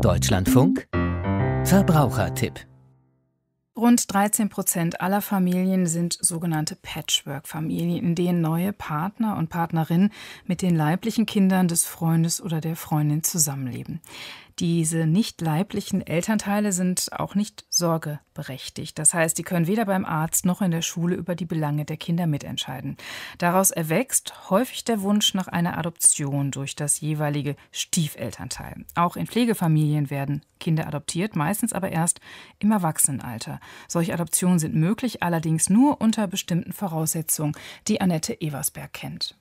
Deutschlandfunk Verbrauchertipp Rund 13 Prozent aller Familien sind sogenannte Patchwork-Familien, in denen neue Partner und Partnerinnen mit den leiblichen Kindern des Freundes oder der Freundin zusammenleben. Diese nicht leiblichen Elternteile sind auch nicht sorgeberechtigt. Das heißt, die können weder beim Arzt noch in der Schule über die Belange der Kinder mitentscheiden. Daraus erwächst häufig der Wunsch nach einer Adoption durch das jeweilige Stiefelternteil. Auch in Pflegefamilien werden Kinder adoptiert, meistens aber erst im Erwachsenenalter. Solche Adoptionen sind möglich, allerdings nur unter bestimmten Voraussetzungen, die Annette Eversberg kennt.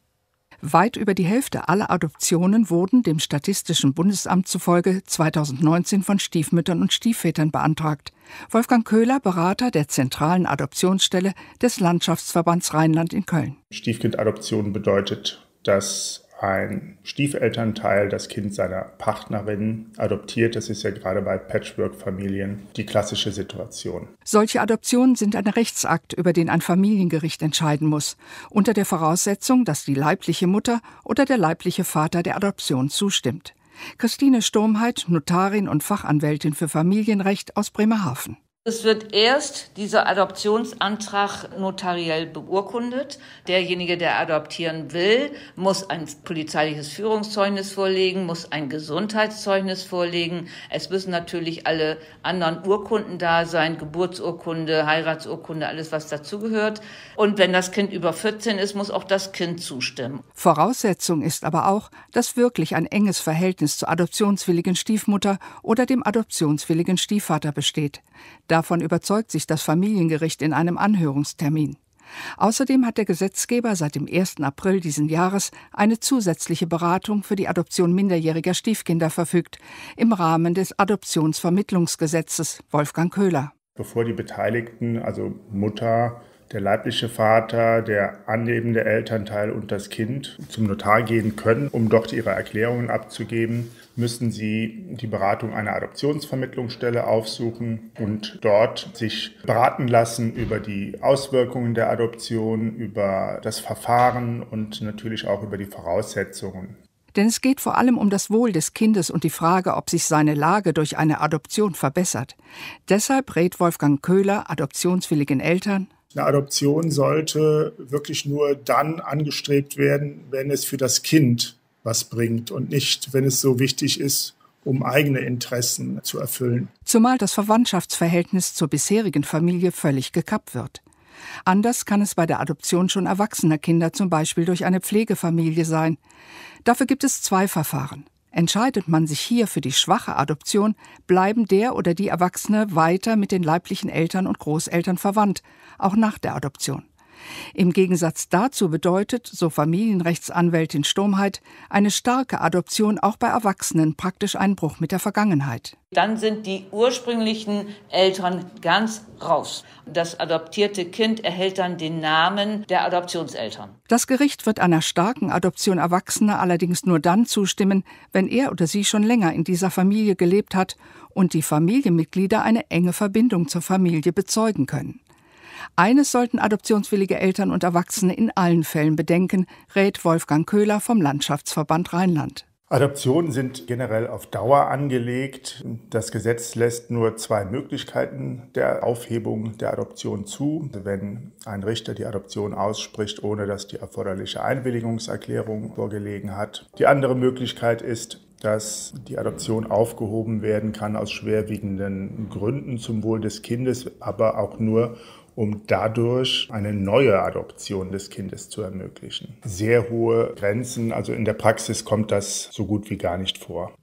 Weit über die Hälfte aller Adoptionen wurden dem Statistischen Bundesamt zufolge 2019 von Stiefmüttern und Stiefvätern beantragt. Wolfgang Köhler, Berater der zentralen Adoptionsstelle des Landschaftsverbands Rheinland in Köln. Stiefkindadoption bedeutet, dass ein Stiefelternteil das Kind seiner Partnerin adoptiert. Das ist ja gerade bei Patchwork-Familien die klassische Situation. Solche Adoptionen sind ein Rechtsakt, über den ein Familiengericht entscheiden muss, unter der Voraussetzung, dass die leibliche Mutter oder der leibliche Vater der Adoption zustimmt. Christine Sturmheit, Notarin und Fachanwältin für Familienrecht aus Bremerhaven. Es wird erst dieser Adoptionsantrag notariell beurkundet. Derjenige, der adoptieren will, muss ein polizeiliches Führungszeugnis vorlegen, muss ein Gesundheitszeugnis vorlegen. Es müssen natürlich alle anderen Urkunden da sein, Geburtsurkunde, Heiratsurkunde, alles was dazugehört. Und wenn das Kind über 14 ist, muss auch das Kind zustimmen. Voraussetzung ist aber auch, dass wirklich ein enges Verhältnis zur adoptionswilligen Stiefmutter oder dem adoptionswilligen Stiefvater besteht. Davon überzeugt sich das Familiengericht in einem Anhörungstermin. Außerdem hat der Gesetzgeber seit dem 1. April diesen Jahres eine zusätzliche Beratung für die Adoption minderjähriger Stiefkinder verfügt, im Rahmen des Adoptionsvermittlungsgesetzes Wolfgang Köhler. Bevor die Beteiligten, also Mutter, der leibliche Vater, der annehmende Elternteil und das Kind zum Notar gehen können, um dort ihre Erklärungen abzugeben, müssen sie die Beratung einer Adoptionsvermittlungsstelle aufsuchen und dort sich beraten lassen über die Auswirkungen der Adoption, über das Verfahren und natürlich auch über die Voraussetzungen. Denn es geht vor allem um das Wohl des Kindes und die Frage, ob sich seine Lage durch eine Adoption verbessert. Deshalb rät Wolfgang Köhler adoptionswilligen Eltern, eine Adoption sollte wirklich nur dann angestrebt werden, wenn es für das Kind was bringt und nicht, wenn es so wichtig ist, um eigene Interessen zu erfüllen. Zumal das Verwandtschaftsverhältnis zur bisherigen Familie völlig gekappt wird. Anders kann es bei der Adoption schon erwachsener Kinder zum Beispiel durch eine Pflegefamilie sein. Dafür gibt es zwei Verfahren. Entscheidet man sich hier für die schwache Adoption, bleiben der oder die Erwachsene weiter mit den leiblichen Eltern und Großeltern verwandt, auch nach der Adoption. Im Gegensatz dazu bedeutet, so Familienrechtsanwältin Sturmheit, eine starke Adoption auch bei Erwachsenen praktisch ein Bruch mit der Vergangenheit. Dann sind die ursprünglichen Eltern ganz raus. Das adoptierte Kind erhält dann den Namen der Adoptionseltern. Das Gericht wird einer starken Adoption Erwachsener allerdings nur dann zustimmen, wenn er oder sie schon länger in dieser Familie gelebt hat und die Familienmitglieder eine enge Verbindung zur Familie bezeugen können. Eines sollten adoptionswillige Eltern und Erwachsene in allen Fällen bedenken, rät Wolfgang Köhler vom Landschaftsverband Rheinland. Adoptionen sind generell auf Dauer angelegt. Das Gesetz lässt nur zwei Möglichkeiten der Aufhebung der Adoption zu. Wenn ein Richter die Adoption ausspricht, ohne dass die erforderliche Einwilligungserklärung vorgelegen hat. Die andere Möglichkeit ist, dass die Adoption aufgehoben werden kann aus schwerwiegenden Gründen zum Wohl des Kindes, aber auch nur um dadurch eine neue Adoption des Kindes zu ermöglichen. Sehr hohe Grenzen, also in der Praxis kommt das so gut wie gar nicht vor.